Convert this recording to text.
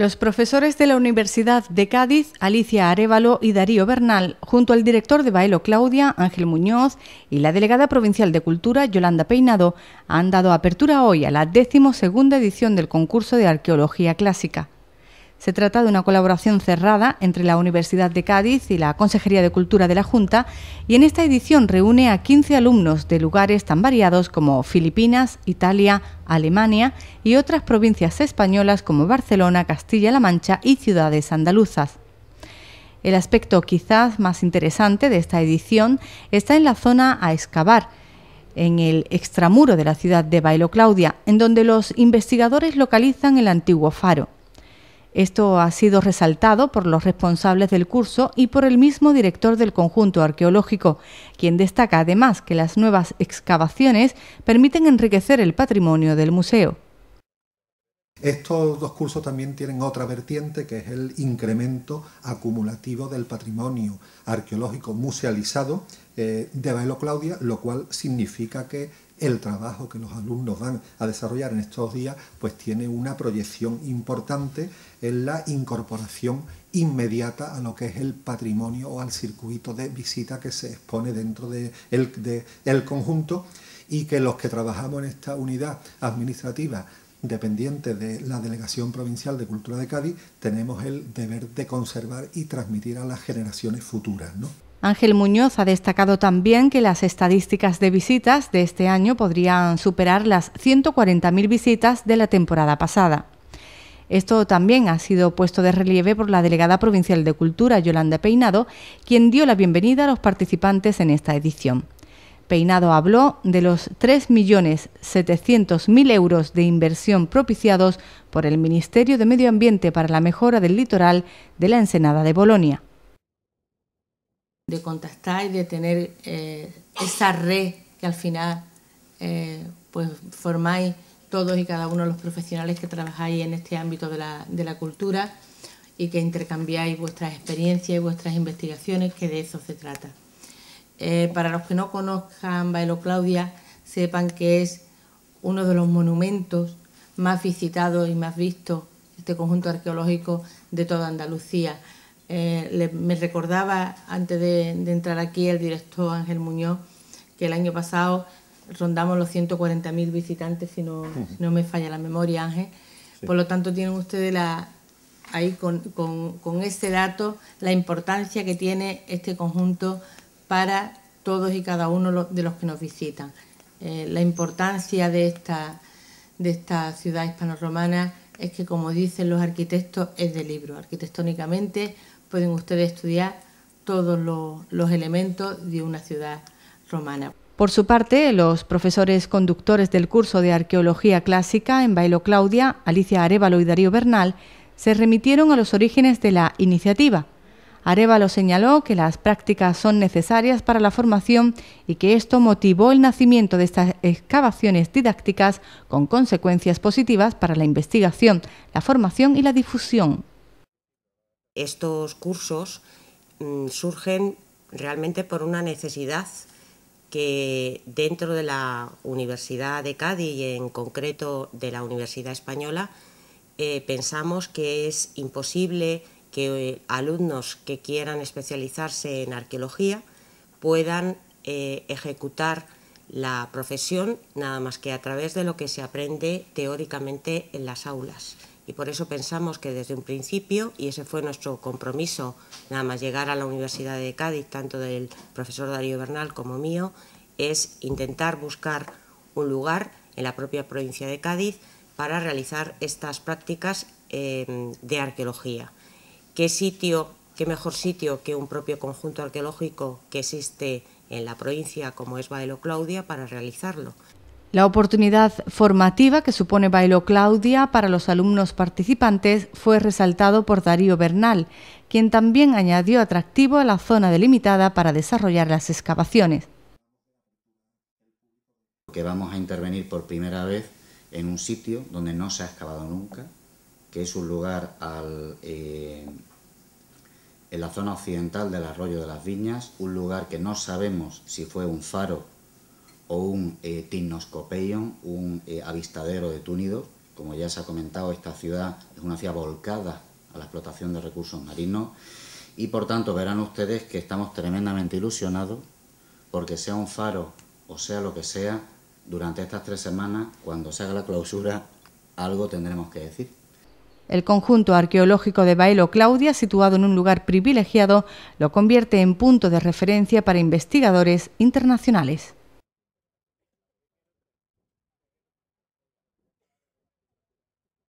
Los profesores de la Universidad de Cádiz, Alicia Arevalo y Darío Bernal, junto al director de Baelo Claudia, Ángel Muñoz, y la delegada provincial de Cultura, Yolanda Peinado, han dado apertura hoy a la decimosegunda edición del concurso de arqueología clásica. Se trata de una colaboración cerrada entre la Universidad de Cádiz y la Consejería de Cultura de la Junta y en esta edición reúne a 15 alumnos de lugares tan variados como Filipinas, Italia, Alemania y otras provincias españolas como Barcelona, Castilla-La Mancha y ciudades andaluzas. El aspecto quizás más interesante de esta edición está en la zona a excavar, en el extramuro de la ciudad de Bailo Claudia, en donde los investigadores localizan el antiguo faro. Esto ha sido resaltado por los responsables del curso y por el mismo director del conjunto arqueológico, quien destaca además que las nuevas excavaciones permiten enriquecer el patrimonio del museo. Estos dos cursos también tienen otra vertiente que es el incremento acumulativo del patrimonio arqueológico musealizado eh, de Bailo Claudia, lo cual significa que el trabajo que los alumnos van a desarrollar en estos días, pues tiene una proyección importante en la incorporación inmediata a lo que es el patrimonio o al circuito de visita que se expone dentro del conjunto y que los que trabajamos en esta unidad administrativa dependiente de la Delegación Provincial de Cultura de Cádiz, tenemos el deber de conservar y transmitir a las generaciones futuras. Ángel Muñoz ha destacado también que las estadísticas de visitas de este año podrían superar las 140.000 visitas de la temporada pasada. Esto también ha sido puesto de relieve por la delegada provincial de Cultura, Yolanda Peinado, quien dio la bienvenida a los participantes en esta edición. Peinado habló de los 3.700.000 euros de inversión propiciados por el Ministerio de Medio Ambiente para la mejora del litoral de la Ensenada de Bolonia de contactar y de tener eh, esa red que al final eh, pues formáis todos y cada uno de los profesionales que trabajáis en este ámbito de la, cultura y que intercambiáis vuestras experiencias y vuestras investigaciones, que de eso se trata. Eh, para los que no conozcan Bailo Claudia, sepan que es uno de los monumentos más visitados y más vistos, este conjunto arqueológico de toda Andalucía eh, me recordaba antes de, entrar aquí el director Ángel Muñoz que el año pasado rondamos los 140.000 visitantes, si no, me falla la memoria, Ángel. Por lo tanto, tienen ustedes ahí con, ese dato la importancia que tiene este conjunto para todos y cada uno de los que nos visitan. Eh, la importancia de esta, de esta ciudad hispanorromana es que, como dicen los arquitectos, es de libro. Arquitectónicamente pueden ustedes estudiar todos los, elementos de una ciudad romana. Por su parte, los profesores conductores del curso de Arqueología Clásica en Bailo Claudia, Alicia Arevalo y Darío Bernal, se remitieron a los orígenes de la iniciativa. Arevalo señaló que las prácticas son necesarias para la formación y que esto motivó el nacimiento de estas excavaciones didácticas con consecuencias positivas para la investigación, la formación y la difusión estos cursos mm, surgen realmente por una necesidad que dentro de la Universidad de Cádiz y en concreto de la Universidad Española eh, pensamos que es imposible que eh, alumnos que quieran especializarse en arqueología puedan eh, ejecutar la profesión nada más que a través de lo que se aprende teóricamente en las aulas y por eso pensamos que desde un principio, y ese fue nuestro compromiso, nada más llegar a la Universidad de Cádiz, tanto del profesor Darío Bernal como mío, es intentar buscar un lugar en la propia provincia de Cádiz para realizar estas prácticas em, de arqueología. ¿Qué sitio, qué mejor sitio que un propio conjunto arqueológico que existe en la provincia como es Baelo Claudia para realizarlo? La oportunidad formativa que supone Bailo Claudia para los alumnos participantes fue resaltado por Darío Bernal, quien también añadió atractivo a la zona delimitada para desarrollar las excavaciones. Que vamos a intervenir por primera vez en un sitio donde no se ha excavado nunca, que es un lugar eh, en la zona occidental del arroyo de las viñas, un lugar que no sabemos si fue un faro o un eh, un eh, avistadero de túnidos. Como ya se ha comentado, esta ciudad es una ciudad volcada a la explotación de recursos marinos y por tanto verán ustedes que estamos tremendamente ilusionados porque sea un faro o sea lo que sea, durante estas tres semanas, cuando se haga la clausura, algo tendremos que decir. El conjunto arqueológico de Bailo Claudia, situado en un lugar privilegiado, lo convierte en punto de referencia para investigadores internacionales.